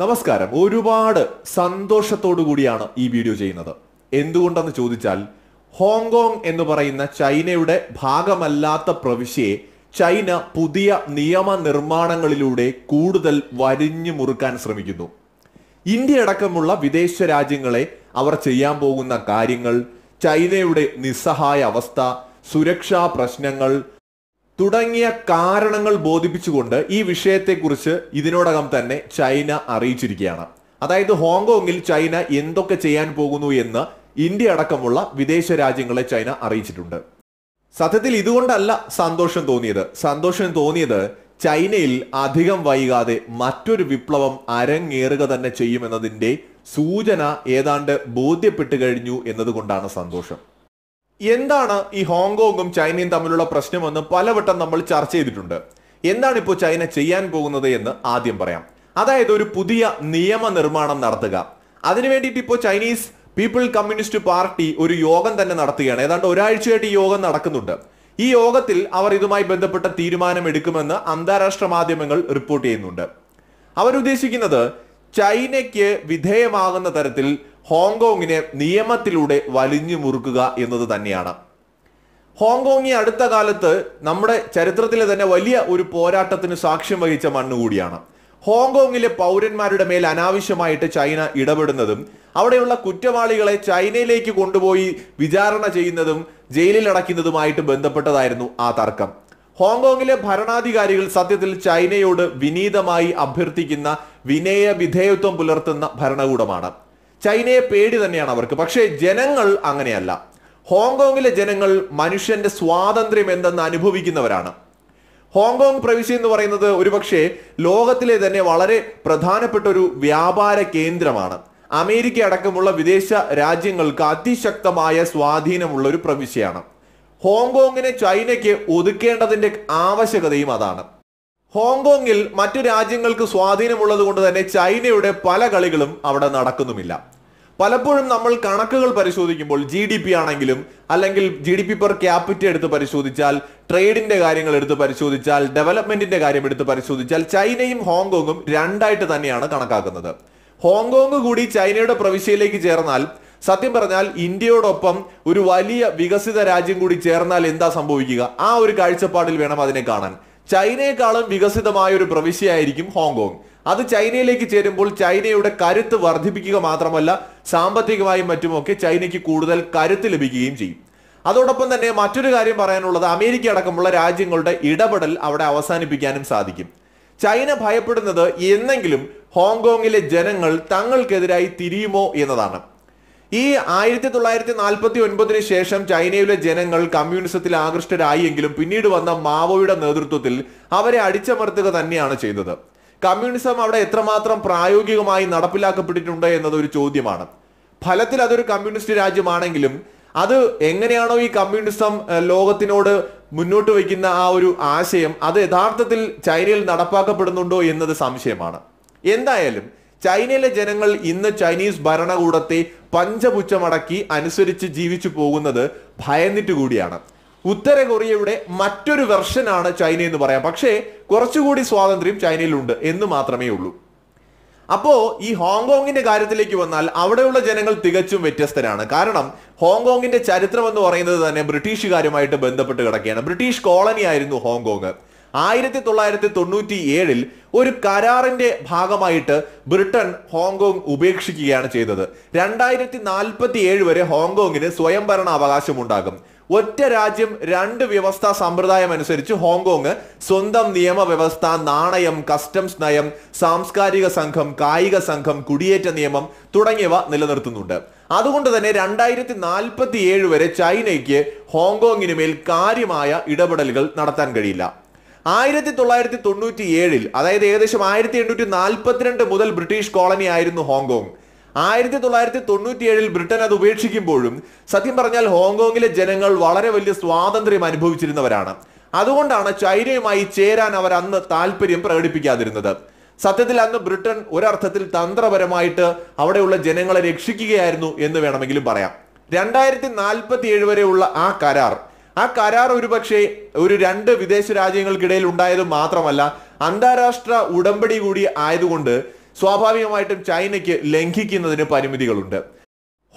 നമസ്കാരം ഒരുപാട് സന്തോഷത്തോടു കൂടിയാണ് ഈ വീഡിയോ ചെയ്യുന്നത് എന്തുകൊണ്ടെന്ന് ചോദിച്ചാൽ ഹോങ്കോങ് എന്ന് പറയുന്ന ചൈനയുടെ ഭാഗമല്ലാത്ത പ്രവിശ്യയെ ചൈന പുതിയ നിയമനിർമ്മാണങ്ങളിലൂടെ കൂടുതൽ വരിഞ്ഞു മുറുക്കാൻ ശ്രമിക്കുന്നു ഇന്ത്യ അടക്കമുള്ള വിദേശ രാജ്യങ്ങളെ അവർ ചെയ്യാൻ പോകുന്ന കാര്യങ്ങൾ ചൈനയുടെ നിസ്സഹായ അവസ്ഥ സുരക്ഷാ പ്രശ്നങ്ങൾ തുടങ്ങിയ കാരണങ്ങൾ ബോധിപ്പിച്ചുകൊണ്ട് ഈ വിഷയത്തെക്കുറിച്ച് ഇതിനോടകം തന്നെ ചൈന അറിയിച്ചിരിക്കുകയാണ് അതായത് ഹോങ്കോങ്ങിൽ ചൈന എന്തൊക്കെ ചെയ്യാൻ പോകുന്നു എന്ന് ഇന്ത്യ അടക്കമുള്ള വിദേശ രാജ്യങ്ങളെ ചൈന അറിയിച്ചിട്ടുണ്ട് സത്യത്തിൽ ഇതുകൊണ്ടല്ല സന്തോഷം തോന്നിയത് സന്തോഷം തോന്നിയത് ചൈനയിൽ അധികം വൈകാതെ മറ്റൊരു വിപ്ലവം അരങ്ങേറുക തന്നെ ചെയ്യുമെന്നതിൻ്റെ സൂചന ഏതാണ്ട് ബോധ്യപ്പെട്ടു കഴിഞ്ഞു എന്നതുകൊണ്ടാണ് സന്തോഷം എന്താണ് ഈ ഹോങ്കോങ്ങും ചൈനയും തമ്മിലുള്ള പ്രശ്നമെന്ന് പലവട്ടം നമ്മൾ ചർച്ച ചെയ്തിട്ടുണ്ട് എന്താണ് ഇപ്പോൾ ചൈന ചെയ്യാൻ പോകുന്നത് എന്ന് ആദ്യം പറയാം അതായത് ഒരു പുതിയ നിയമനിർമ്മാണം നടത്തുക അതിനു വേണ്ടിയിട്ട് ഇപ്പോൾ ചൈനീസ് പീപ്പിൾ കമ്മ്യൂണിസ്റ്റ് പാർട്ടി ഒരു യോഗം തന്നെ നടത്തുകയാണ് ഏതാണ്ട് ഒരാഴ്ചയായിട്ട് ഈ യോഗം നടക്കുന്നുണ്ട് ഈ യോഗത്തിൽ അവർ ഇതുമായി ബന്ധപ്പെട്ട തീരുമാനം എടുക്കുമെന്ന് അന്താരാഷ്ട്ര മാധ്യമങ്ങൾ റിപ്പോർട്ട് ചെയ്യുന്നുണ്ട് അവരുദ്ദേശിക്കുന്നത് ചൈനയ്ക്ക് വിധേയമാകുന്ന തരത്തിൽ ഹോങ്കോങ്ങിനെ നിയമത്തിലൂടെ വലിഞ്ഞു മുറുക്കുക എന്നത് തന്നെയാണ് ഹോങ്കോങ് ഈ അടുത്ത കാലത്ത് നമ്മുടെ ചരിത്രത്തിലെ തന്നെ വലിയ ഒരു പോരാട്ടത്തിന് സാക്ഷ്യം വഹിച്ച മണ്ണ് കൂടിയാണ് ഹോങ്കോങ്ങിലെ പൗരന്മാരുടെ മേൽ അനാവശ്യമായിട്ട് ചൈന ഇടപെടുന്നതും അവിടെയുള്ള കുറ്റവാളികളെ ചൈനയിലേക്ക് കൊണ്ടുപോയി വിചാരണ ചെയ്യുന്നതും ജയിലിൽ അടയ്ക്കുന്നതുമായിട്ട് ബന്ധപ്പെട്ടതായിരുന്നു ആ തർക്കം ഹോങ്കോങ്ങിലെ ഭരണാധികാരികൾ സത്യത്തിൽ ചൈനയോട് വിനീതമായി അഭ്യർത്ഥിക്കുന്ന വിനയ വിധേയത്വം പുലർത്തുന്ന ഭരണകൂടമാണ് ചൈനയെ പേടി തന്നെയാണ് അവർക്ക് പക്ഷേ ജനങ്ങൾ അങ്ങനെയല്ല ഹോങ്കോങ്ങിലെ ജനങ്ങൾ മനുഷ്യന്റെ സ്വാതന്ത്ര്യം എന്തെന്ന് അനുഭവിക്കുന്നവരാണ് ഹോങ്കോങ് പ്രവിശ്യ എന്ന് പറയുന്നത് ഒരുപക്ഷെ ലോകത്തിലെ തന്നെ വളരെ പ്രധാനപ്പെട്ട ഒരു വ്യാപാര കേന്ദ്രമാണ് അമേരിക്ക അടക്കമുള്ള വിദേശ രാജ്യങ്ങൾക്ക് അതിശക്തമായ സ്വാധീനമുള്ള ഒരു പ്രവിശ്യയാണ് ഹോങ്കോങ്ങിനെ ചൈനയ്ക്ക് ഒതുക്കേണ്ടതിന്റെ ആവശ്യകതയും അതാണ് ഹോങ്കോങ്ങിൽ മറ്റു രാജ്യങ്ങൾക്ക് സ്വാധീനമുള്ളത് കൊണ്ട് തന്നെ ചൈനയുടെ പല കളികളും അവിടെ നടക്കുന്നുമില്ല പലപ്പോഴും നമ്മൾ കണക്കുകൾ പരിശോധിക്കുമ്പോൾ ജി ഡി പി ആണെങ്കിലും അല്ലെങ്കിൽ G D P per capital എടുത്ത് പരിശോധിച്ചാൽ ട്രേഡിന്റെ കാര്യങ്ങൾ എടുത്ത് പരിശോധിച്ചാൽ ഡെവലപ്മെന്റിന്റെ കാര്യം എടുത്ത് പരിശോധിച്ചാൽ ചൈനയും ഹോങ്കോങ്ങും രണ്ടായിട്ട് തന്നെയാണ് കണക്കാക്കുന്നത് ഹോങ്കോങ് കൂടി ചൈനയുടെ പ്രവിശ്യയിലേക്ക് ചേർന്നാൽ സത്യം പറഞ്ഞാൽ ഇന്ത്യയോടൊപ്പം ഒരു വലിയ വികസിത രാജ്യം കൂടി ചേർന്നാൽ എന്താ സംഭവിക്കുക ആ ഒരു കാഴ്ചപ്പാടിൽ വേണം അതിനെ കാണാൻ ചൈനയെക്കാളും വികസിതമായ ഒരു പ്രവിശ്യയായിരിക്കും ഹോങ്കോങ് അത് ചൈനയിലേക്ക് ചേരുമ്പോൾ ചൈനയുടെ കരുത്ത് വർദ്ധിപ്പിക്കുക മാത്രമല്ല സാമ്പത്തികമായും മറ്റുമൊക്കെ ചൈനയ്ക്ക് കൂടുതൽ കരുത്ത് ലഭിക്കുകയും ചെയ്യും അതോടൊപ്പം തന്നെ മറ്റൊരു കാര്യം പറയാനുള്ളത് അമേരിക്ക അടക്കമുള്ള രാജ്യങ്ങളുടെ ഇടപെടൽ അവിടെ അവസാനിപ്പിക്കാനും സാധിക്കും ചൈന ഭയപ്പെടുന്നത് എന്നെങ്കിലും ഹോങ്കോങ്ങിലെ ജനങ്ങൾ തങ്ങൾക്കെതിരായി തിരിയുമോ എന്നതാണ് ഈ ആയിരത്തി തൊള്ളായിരത്തി നാൽപ്പത്തി ഒൻപതിന് ശേഷം ചൈനയിലെ ജനങ്ങൾ കമ്മ്യൂണിസത്തിൽ ആകൃഷ്ടരായെങ്കിലും പിന്നീട് വന്ന മാവോയുടെ നേതൃത്വത്തിൽ അവരെ അടിച്ചമർത്തുക തന്നെയാണ് ചെയ്തത് കമ്മ്യൂണിസം അവിടെ എത്രമാത്രം പ്രായോഗികമായി നടപ്പിലാക്കപ്പെട്ടിട്ടുണ്ട് എന്നത് ഒരു ചോദ്യമാണ് ഫലത്തിൽ അതൊരു കമ്മ്യൂണിസ്റ്റ് രാജ്യമാണെങ്കിലും അത് എങ്ങനെയാണോ ഈ കമ്മ്യൂണിസം ലോകത്തിനോട് മുന്നോട്ട് വയ്ക്കുന്ന ആ ഒരു ആശയം അത് യഥാർത്ഥത്തിൽ ചൈനയിൽ നടപ്പാക്കപ്പെടുന്നുണ്ടോ എന്നത് സംശയമാണ് എന്തായാലും ചൈനയിലെ ജനങ്ങൾ ഇന്ന് ചൈനീസ് ഭരണകൂടത്തെ പഞ്ചപുച്ചമടക്കി അനുസരിച്ച് ജീവിച്ചു പോകുന്നത് ഭയന്നിട്ട് കൂടിയാണ് ഉത്തര കൊറിയയുടെ മറ്റൊരു വെർഷനാണ് ചൈന എന്ന് പറയാം പക്ഷേ കുറച്ചുകൂടി സ്വാതന്ത്ര്യം ചൈനയിലുണ്ട് എന്ന് മാത്രമേ ഉള്ളൂ അപ്പോ ഈ ഹോങ്കോങ്ങിന്റെ കാര്യത്തിലേക്ക് വന്നാൽ അവിടെയുള്ള ജനങ്ങൾ തികച്ചും വ്യത്യസ്തരാണ് കാരണം ഹോങ്കോങ്ങിന്റെ ചരിത്രം എന്ന് പറയുന്നത് തന്നെ ബ്രിട്ടീഷുകാരുമായിട്ട് ബന്ധപ്പെട്ട് കിടക്കുകയാണ് ബ്രിട്ടീഷ് കോളനി ആയിരുന്നു ഹോങ്കോങ് ആയിരത്തി തൊള്ളായിരത്തി തൊണ്ണൂറ്റി ഏഴിൽ ഒരു കരാറിന്റെ ഭാഗമായിട്ട് ബ്രിട്ടൻ ഹോങ്കോങ് ഉപേക്ഷിക്കുകയാണ് ചെയ്തത് രണ്ടായിരത്തി നാൽപ്പത്തി ഏഴ് വരെ ഹോങ്കോങ്ങിന് സ്വയംഭരണ അവകാശം ഉണ്ടാകും ഒറ്റ രാജ്യം രണ്ട് വ്യവസ്ഥ സമ്പ്രദായം അനുസരിച്ച് ഹോങ്കോങ് സ്വന്തം നിയമവ്യവസ്ഥ നാണയം കസ്റ്റംസ് നയം സാംസ്കാരിക സംഘം കായിക സംഘം കുടിയേറ്റ നിയമം തുടങ്ങിയവ നിലനിർത്തുന്നുണ്ട് അതുകൊണ്ട് തന്നെ രണ്ടായിരത്തി നാൽപ്പത്തി ഏഴ് വരെ ചൈനയ്ക്ക് ഹോങ്കോങ്ങിന് മേൽ കാര്യമായ ഇടപെടലുകൾ നടത്താൻ കഴിയില്ല ആയിരത്തി തൊള്ളായിരത്തി തൊണ്ണൂറ്റി ഏഴിൽ അതായത് ഏകദേശം ആയിരത്തി എണ്ണൂറ്റി നാൽപ്പത്തിരണ്ട് മുതൽ ബ്രിട്ടീഷ് കോളനി ആയിരുന്നു ഹോങ്കോങ് ആയിരത്തി തൊള്ളായിരത്തി ഏഴിൽ ബ്രിട്ടൻ അത് ഉപേക്ഷിക്കുമ്പോഴും സത്യം പറഞ്ഞാൽ ഹോങ്കോങ്ങിലെ ജനങ്ങൾ വളരെ വലിയ സ്വാതന്ത്ര്യം അനുഭവിച്ചിരുന്നവരാണ് അതുകൊണ്ടാണ് ചൈനയുമായി ചേരാൻ അവർ അന്ന് താല്പര്യം പ്രകടിപ്പിക്കാതിരുന്നത് സത്യത്തിൽ അന്ന് ബ്രിട്ടൻ ഒരർത്ഥത്തിൽ തന്ത്രപരമായിട്ട് അവിടെയുള്ള ജനങ്ങളെ രക്ഷിക്കുകയായിരുന്നു എന്ന് വേണമെങ്കിലും പറയാം രണ്ടായിരത്തി നാൽപ്പത്തി ഏഴ് വരെയുള്ള ആ കരാർ ആ കരാർ ഒരുപക്ഷെ ഒരു രണ്ട് വിദേശ രാജ്യങ്ങൾക്കിടയിൽ ഉണ്ടായത് മാത്രമല്ല അന്താരാഷ്ട്ര ഉടമ്പടി കൂടി ആയതുകൊണ്ട് സ്വാഭാവികമായിട്ടും ചൈനയ്ക്ക് ലംഘിക്കുന്നതിന് പരിമിതികളുണ്ട്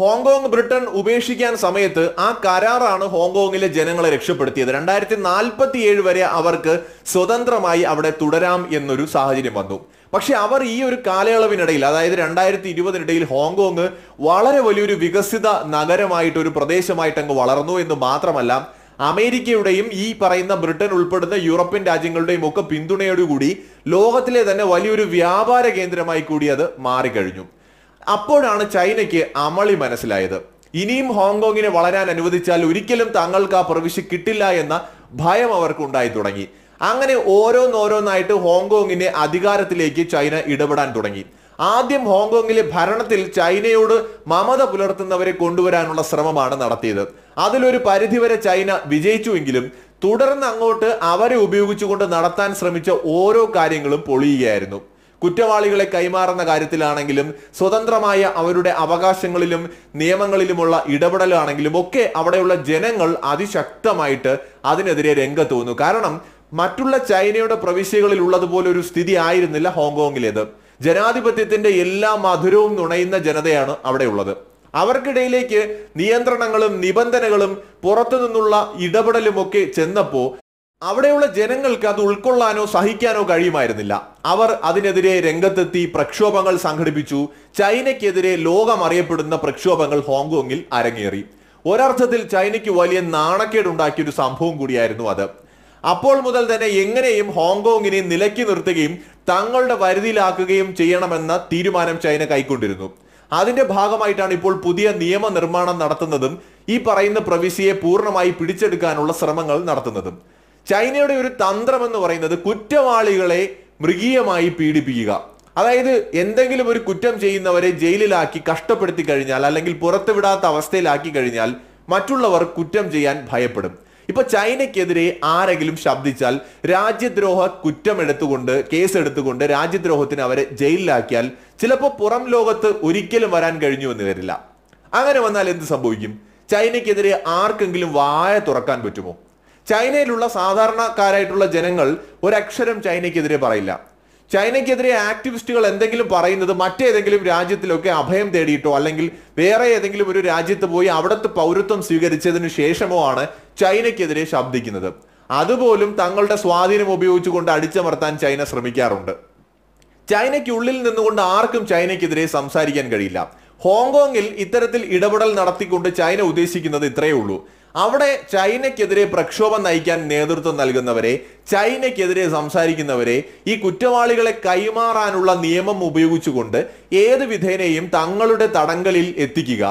ഹോങ്കോങ് ബ്രിട്ടൻ ഉപേക്ഷിക്കാൻ സമയത്ത് ആ കരാറാണ് ഹോങ്കോങ്ങിലെ ജനങ്ങളെ രക്ഷപ്പെടുത്തിയത് രണ്ടായിരത്തി നാൽപ്പത്തി ഏഴ് വരെ അവർക്ക് സ്വതന്ത്രമായി അവിടെ തുടരാം എന്നൊരു സാഹചര്യം വന്നു പക്ഷെ അവർ ഈ ഒരു കാലയളവിനിടയിൽ അതായത് രണ്ടായിരത്തി ഇരുപതിനിടയിൽ ഹോങ്കോങ് വളരെ വലിയൊരു വികസിത നഗരമായിട്ട് ഒരു പ്രദേശമായിട്ട് അങ്ങ് വളർന്നു എന്ന് മാത്രമല്ല അമേരിക്കയുടെയും ഈ പറയുന്ന ബ്രിട്ടൻ ഉൾപ്പെടുന്ന യൂറോപ്യൻ രാജ്യങ്ങളുടെയും ഒക്കെ പിന്തുണയോടുകൂടി ലോകത്തിലെ തന്നെ വലിയൊരു വ്യാപാര കേന്ദ്രമായി കൂടി അത് മാറിക്കഴിഞ്ഞു അപ്പോഴാണ് ചൈനയ്ക്ക് അമളി മനസ്സിലായത് ഇനിയും ഹോങ്കോങ്ങിനെ വളരാൻ അനുവദിച്ചാൽ ഒരിക്കലും തങ്ങൾക്ക് ആ പ്രവിശ്യ കിട്ടില്ല എന്ന ഭയം അവർക്ക് ഉണ്ടായി തുടങ്ങി അങ്ങനെ ഓരോന്നോരോന്നായിട്ട് ഹോങ്കോങ്ങിന്റെ അധികാരത്തിലേക്ക് ചൈന ഇടപെടാൻ തുടങ്ങി ആദ്യം ഹോങ്കോങ്ങിലെ ഭരണത്തിൽ ചൈനയോട് മമത പുലർത്തുന്നവരെ കൊണ്ടുവരാനുള്ള ശ്രമമാണ് നടത്തിയത് അതിലൊരു പരിധിവരെ ചൈന വിജയിച്ചുവെങ്കിലും തുടർന്ന് അങ്ങോട്ട് അവരെ ഉപയോഗിച്ചുകൊണ്ട് നടത്താൻ ശ്രമിച്ച ഓരോ കാര്യങ്ങളും പൊളിയുകയായിരുന്നു കുറ്റവാളികളെ കൈമാറുന്ന കാര്യത്തിലാണെങ്കിലും സ്വതന്ത്രമായ അവരുടെ അവകാശങ്ങളിലും നിയമങ്ങളിലുമുള്ള ഇടപെടലാണെങ്കിലും ഒക്കെ അവിടെയുള്ള ജനങ്ങൾ അതിശക്തമായിട്ട് അതിനെതിരെ രംഗത്ത് വന്നു കാരണം മറ്റുള്ള ചൈനയുടെ പ്രവിശ്യകളിൽ ഉള്ളതുപോലെ ഒരു സ്ഥിതി ആയിരുന്നില്ല ഹോങ്കോങ്ങിലേത് ജനാധിപത്യത്തിന്റെ എല്ലാ മധുരവും നുണയുന്ന ജനതയാണ് അവിടെയുള്ളത് അവർക്കിടയിലേക്ക് നിയന്ത്രണങ്ങളും നിബന്ധനകളും പുറത്തുനിന്നുള്ള ഇടപെടലുമൊക്കെ ചെന്നപ്പോൾ അവിടെയുള്ള ജനങ്ങൾക്ക് അത് ഉൾക്കൊള്ളാനോ സഹിക്കാനോ കഴിയുമായിരുന്നില്ല അവർ അതിനെതിരെ രംഗത്തെത്തി പ്രക്ഷോഭങ്ങൾ സംഘടിപ്പിച്ചു ചൈനയ്ക്കെതിരെ ലോകം അറിയപ്പെടുന്ന പ്രക്ഷോഭങ്ങൾ ഹോങ്കോങ്ങിൽ അരങ്ങേറി ഒരർത്ഥത്തിൽ ചൈനയ്ക്ക് വലിയ നാണക്കേടുണ്ടാക്കിയ ഒരു സംഭവം കൂടിയായിരുന്നു അത് അപ്പോൾ മുതൽ തന്നെ എങ്ങനെയും ഹോങ്കോങ്ങിനെ നിലക്കി നിർത്തുകയും തങ്ങളുടെ വരുതിയിലാക്കുകയും ചെയ്യണമെന്ന തീരുമാനം ചൈന കൈക്കൊണ്ടിരുന്നു അതിന്റെ ഭാഗമായിട്ടാണ് ഇപ്പോൾ പുതിയ നിയമനിർമ്മാണം നടത്തുന്നതും ഈ പറയുന്ന പ്രവിശ്യയെ പൂർണ്ണമായി പിടിച്ചെടുക്കാനുള്ള ശ്രമങ്ങൾ നടത്തുന്നതും ചൈനയുടെ ഒരു തന്ത്രം എന്ന് പറയുന്നത് കുറ്റവാളികളെ മൃഗീയമായി പീഡിപ്പിക്കുക അതായത് എന്തെങ്കിലും ഒരു കുറ്റം ചെയ്യുന്നവരെ ജയിലിലാക്കി കഷ്ടപ്പെടുത്തി കഴിഞ്ഞാൽ അല്ലെങ്കിൽ പുറത്തുവിടാത്ത അവസ്ഥയിലാക്കി കഴിഞ്ഞാൽ മറ്റുള്ളവർ കുറ്റം ചെയ്യാൻ ഭയപ്പെടും ഇപ്പൊ ചൈനയ്ക്കെതിരെ ആരെങ്കിലും ശബ്ദിച്ചാൽ രാജ്യദ്രോഹ കുറ്റം എടുത്തുകൊണ്ട് കേസെടുത്തുകൊണ്ട് രാജ്യദ്രോഹത്തിന് അവരെ ജയിലിലാക്കിയാൽ ചിലപ്പോൾ പുറം ലോകത്ത് ഒരിക്കലും വരാൻ കഴിഞ്ഞു എന്ന് വരില്ല അങ്ങനെ വന്നാൽ എന്ത് സംഭവിക്കും ചൈനയ്ക്കെതിരെ ആർക്കെങ്കിലും വായ തുറക്കാൻ പറ്റുമോ ചൈനയിലുള്ള സാധാരണക്കാരായിട്ടുള്ള ജനങ്ങൾ ഒരക്ഷരം ചൈനയ്ക്കെതിരെ പറയില്ല ചൈനയ്ക്കെതിരെ ആക്ടിവിസ്റ്റുകൾ എന്തെങ്കിലും പറയുന്നത് മറ്റേതെങ്കിലും രാജ്യത്തിലൊക്കെ അഭയം തേടിയിട്ടോ അല്ലെങ്കിൽ വേറെ ഏതെങ്കിലും ഒരു രാജ്യത്ത് പോയി അവിടുത്തെ പൗരത്വം സ്വീകരിച്ചതിന് ശേഷമോ ആണ് ചൈനയ്ക്കെതിരെ ശബ്ദിക്കുന്നത് അതുപോലും തങ്ങളുടെ സ്വാധീനം ഉപയോഗിച്ചുകൊണ്ട് അടിച്ചമർത്താൻ ചൈന ശ്രമിക്കാറുണ്ട് ചൈനയ്ക്കുള്ളിൽ നിന്നുകൊണ്ട് ആർക്കും ചൈനയ്ക്കെതിരെ സംസാരിക്കാൻ കഴിയില്ല ഹോങ്കോങ്ങിൽ ഇത്തരത്തിൽ ഇടപെടൽ നടത്തിക്കൊണ്ട് ചൈന ഉദ്ദേശിക്കുന്നത് ഇത്രയേ ഉള്ളൂ അവിടെ ചൈനയ്ക്കെതിരെ പ്രക്ഷോഭം നയിക്കാൻ നേതൃത്വം നൽകുന്നവരെ ചൈനയ്ക്കെതിരെ സംസാരിക്കുന്നവരെ ഈ കുറ്റവാളികളെ കൈമാറാനുള്ള നിയമം ഉപയോഗിച്ചുകൊണ്ട് ഏത് വിധേനയും തങ്ങളുടെ തടങ്കലിൽ എത്തിക്കുക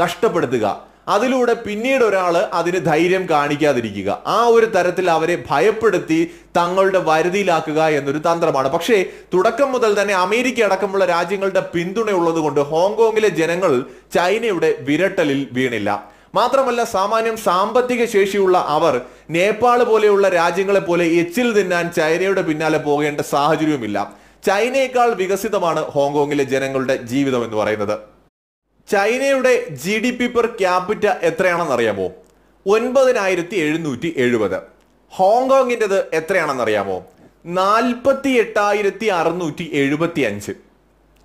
കഷ്ടപ്പെടുത്തുക അതിലൂടെ പിന്നീട് ഒരാൾ അതിന് ധൈര്യം കാണിക്കാതിരിക്കുക ആ ഒരു തരത്തിൽ അവരെ ഭയപ്പെടുത്തി തങ്ങളുടെ വരുതിയിലാക്കുക എന്നൊരു തന്ത്രമാണ് പക്ഷേ തുടക്കം മുതൽ തന്നെ അമേരിക്ക അടക്കമുള്ള രാജ്യങ്ങളുടെ പിന്തുണയുള്ളത് കൊണ്ട് ഹോങ്കോങ്ങിലെ ജനങ്ങൾ ചൈനയുടെ വിരട്ടലിൽ വീണില്ല മാത്രമല്ല സാമാന്യം സാമ്പത്തിക ശേഷിയുള്ള അവർ നേപ്പാൾ പോലെയുള്ള രാജ്യങ്ങളെ പോലെ എച്ചിൽ തിന്നാൻ ചൈനയുടെ പിന്നാലെ പോകേണ്ട സാഹചര്യവുമില്ല ചൈനയേക്കാൾ വികസിതമാണ് ഹോങ്കോങ്ങിലെ ജനങ്ങളുടെ ജീവിതം എന്ന് പറയുന്നത് ചൈനയുടെ G D P per capita എത്രയാണെന്നറിയാമോ ഒൻപതിനായിരത്തി എഴുന്നൂറ്റി എഴുപത് ഹോങ്കോങ്ങിൻ്റെത് എത്രയാണെന്നറിയാമോ നാൽപ്പത്തി എട്ടായിരത്തി അറുന്നൂറ്റി എഴുപത്തി അഞ്ച്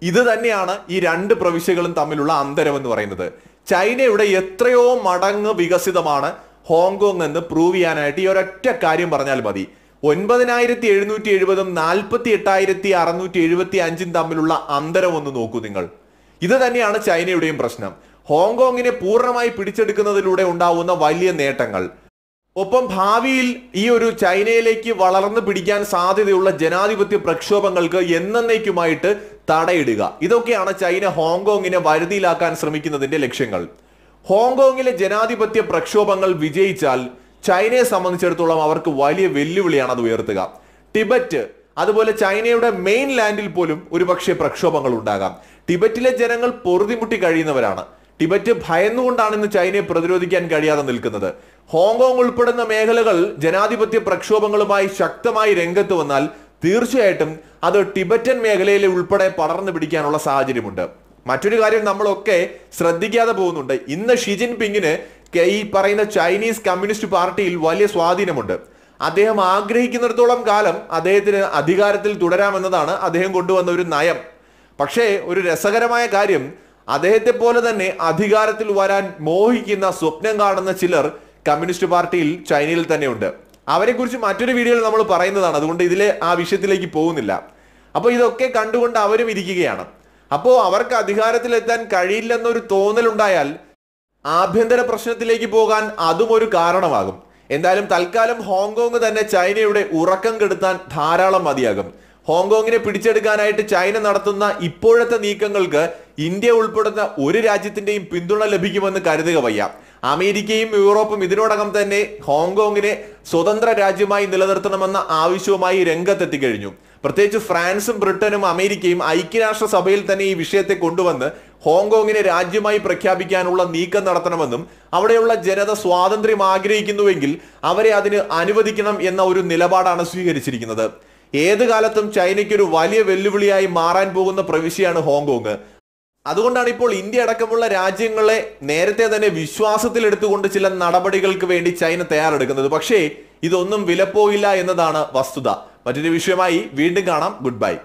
ഇത് തന്നെയാണ് ഈ രണ്ട് പ്രവിശ്യകളും തമ്മിലുള്ള അന്തരം എന്ന് പറയുന്നത് ചൈനയുടെ എത്രയോ മടങ്ങ് വികസിതമാണ് ഹോങ്കോങ് എന്ന് പ്രൂവ് ചെയ്യാനായിട്ട് ഈ ഒരൊറ്റ കാര്യം പറഞ്ഞാൽ മതി ഒൻപതിനായിരത്തി എഴുന്നൂറ്റി എഴുപതും നാൽപ്പത്തി എട്ടായിരത്തി അറുന്നൂറ്റി എഴുപത്തി അഞ്ചും തമ്മിലുള്ള അന്തരം ഒന്ന് നോക്കൂ നിങ്ങൾ ഇത് തന്നെയാണ് ചൈനയുടെയും പ്രശ്നം ഹോങ്കോങ്ങിനെ പൂർണ്ണമായി പിടിച്ചെടുക്കുന്നതിലൂടെ ഉണ്ടാവുന്ന വലിയ നേട്ടങ്ങൾ ഒപ്പം ഭാവിയിൽ ഈ ഒരു ചൈനയിലേക്ക് വളർന്നു പിടിക്കാൻ സാധ്യതയുള്ള ജനാധിപത്യ പ്രക്ഷോഭങ്ങൾക്ക് എന്നേക്കുമായിട്ട് തടയിടുക ഇതൊക്കെയാണ് ചൈന ഹോങ്കോങ്ങിനെ വരുതിയിലാക്കാൻ ശ്രമിക്കുന്നതിന്റെ ലക്ഷ്യങ്ങൾ ഹോങ്കോങ്ങിലെ ജനാധിപത്യ പ്രക്ഷോഭങ്ങൾ വിജയിച്ചാൽ ചൈനയെ സംബന്ധിച്ചിടത്തോളം അവർക്ക് വലിയ വെല്ലുവിളിയാണ് അത് ഉയർത്തുക ടിബറ്റ് അതുപോലെ ചൈനയുടെ മെയിൻ ലാൻഡിൽ പോലും ഒരുപക്ഷെ പ്രക്ഷോഭങ്ങൾ ഉണ്ടാകാം ടിബറ്റിലെ ജനങ്ങൾ പൊറുതിമുട്ടി കഴിയുന്നവരാണ് ടിബറ്റ് ഭയന്നുകൊണ്ടാണ് ഇന്ന് ചൈനയെ പ്രതിരോധിക്കാൻ കഴിയാതെ നിൽക്കുന്നത് ഹോങ്കോങ് ഉൾപ്പെടുന്ന മേഖലകൾ ജനാധിപത്യ പ്രക്ഷോഭങ്ങളുമായി ശക്തമായി രംഗത്ത് വന്നാൽ തീർച്ചയായിട്ടും അത് ടിബറ്റൻ മേഖലയിൽ ഉൾപ്പെടെ പടർന്നു പിടിക്കാനുള്ള സാഹചര്യമുണ്ട് മറ്റൊരു കാര്യം നമ്മളൊക്കെ ശ്രദ്ധിക്കാതെ പോകുന്നുണ്ട് ഇന്ന് ഷി പിങ്ങിന് ഈ പറയുന്ന ചൈനീസ് കമ്മ്യൂണിസ്റ്റ് പാർട്ടിയിൽ വലിയ സ്വാധീനമുണ്ട് അദ്ദേഹം ആഗ്രഹിക്കുന്നിടത്തോളം കാലം അദ്ദേഹത്തിന് അധികാരത്തിൽ തുടരാമെന്നതാണ് അദ്ദേഹം കൊണ്ടുവന്ന ഒരു നയം പക്ഷേ ഒരു രസകരമായ കാര്യം അദ്ദേഹത്തെ പോലെ തന്നെ അധികാരത്തിൽ വരാൻ മോഹിക്കുന്ന സ്വപ്നം കാണുന്ന ചിലർ കമ്മ്യൂണിസ്റ്റ് പാർട്ടിയിൽ ചൈനയിൽ തന്നെയുണ്ട് അവരെക്കുറിച്ച് മറ്റൊരു വീഡിയോയിൽ നമ്മൾ പറയുന്നതാണ് അതുകൊണ്ട് ഇതിൽ ആ വിഷയത്തിലേക്ക് പോകുന്നില്ല അപ്പോൾ ഇതൊക്കെ കണ്ടുകൊണ്ട് അവരും ഇരിക്കുകയാണ് അപ്പോൾ അവർക്ക് അധികാരത്തിലെത്താൻ കഴിയില്ലെന്നൊരു തോന്നലുണ്ടായാൽ ആഭ്യന്തര പ്രശ്നത്തിലേക്ക് പോകാൻ അതും ഒരു കാരണമാകും എന്തായാലും തൽക്കാലം ഹോങ്കോങ് തന്നെ ചൈനയുടെ ഉറക്കം കെടുത്താൻ ധാരാളം മതിയാകും ഹോങ്കോങ്ങിനെ പിടിച്ചെടുക്കാനായിട്ട് ചൈന നടത്തുന്ന ഇപ്പോഴത്തെ നീക്കങ്ങൾക്ക് ഇന്ത്യ ഉൾപ്പെടുന്ന ഒരു രാജ്യത്തിന്റെയും പിന്തുണ ലഭിക്കുമെന്ന് കരുതുക വയ്യ അമേരിക്കയും യൂറോപ്പും ഇതിനോടകം തന്നെ ഹോങ്കോങ്ങിനെ സ്വതന്ത്ര രാജ്യമായി നിലനിർത്തണമെന്ന ആവശ്യവുമായി രംഗത്തെത്തിക്കഴിഞ്ഞു പ്രത്യേകിച്ച് ഫ്രാൻസും ബ്രിട്ടനും അമേരിക്കയും ഐക്യരാഷ്ട്ര സഭയിൽ തന്നെ ഈ വിഷയത്തെ കൊണ്ടുവന്ന് ഹോങ്കോങ്ങിനെ രാജ്യമായി പ്രഖ്യാപിക്കാനുള്ള നീക്കം നടത്തണമെന്നും അവിടെയുള്ള ജനത സ്വാതന്ത്ര്യം ആഗ്രഹിക്കുന്നുവെങ്കിൽ അവരെ അതിന് അനുവദിക്കണം എന്ന ഒരു നിലപാടാണ് സ്വീകരിച്ചിരിക്കുന്നത് ഏത് കാലത്തും ചൈനയ്ക്കൊരു വലിയ വെല്ലുവിളിയായി മാറാൻ പോകുന്ന പ്രവിശ്യയാണ് ഹോങ്കോങ് അതുകൊണ്ടാണ് ഇപ്പോൾ ഇന്ത്യ അടക്കമുള്ള രാജ്യങ്ങളെ നേരത്തെ തന്നെ വിശ്വാസത്തിലെടുത്തുകൊണ്ട് ചില നടപടികൾക്ക് വേണ്ടി ചൈന തയ്യാറെടുക്കുന്നത് പക്ഷേ ഇതൊന്നും വിലപ്പോയില്ല എന്നതാണ് വസ്തുത മറ്റൊരു വിഷയമായി വീണ്ടും കാണാം ഗുഡ് ബൈ